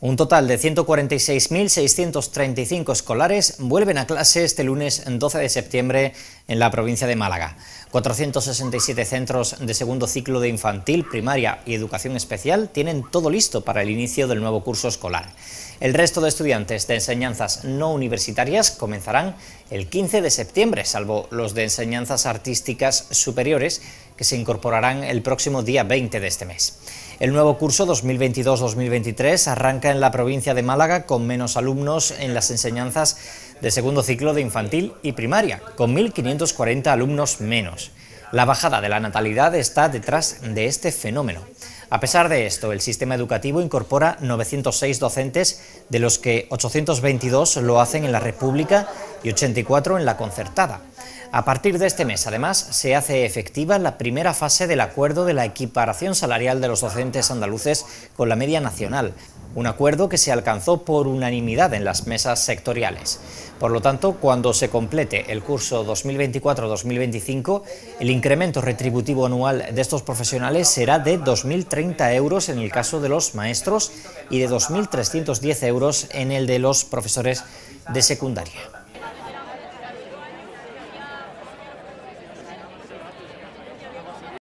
Un total de 146.635 escolares vuelven a clase este lunes 12 de septiembre en la provincia de Málaga. 467 centros de segundo ciclo de infantil, primaria y educación especial tienen todo listo para el inicio del nuevo curso escolar. El resto de estudiantes de enseñanzas no universitarias comenzarán el 15 de septiembre, salvo los de enseñanzas artísticas superiores que se incorporarán el próximo día 20 de este mes. El nuevo curso 2022-2023 arranca en la provincia de Málaga con menos alumnos en las enseñanzas de segundo ciclo de infantil y primaria, con 1.540 alumnos menos. La bajada de la natalidad está detrás de este fenómeno. A pesar de esto, el sistema educativo incorpora 906 docentes, de los que 822 lo hacen en la República y 84 en la concertada. A partir de este mes, además, se hace efectiva la primera fase del acuerdo de la equiparación salarial de los docentes andaluces con la media nacional, un acuerdo que se alcanzó por unanimidad en las mesas sectoriales. Por lo tanto, cuando se complete el curso 2024-2025, el incremento retributivo anual de estos profesionales será de 2.030 euros en el caso de los maestros y de 2.310 euros en el de los profesores de secundaria.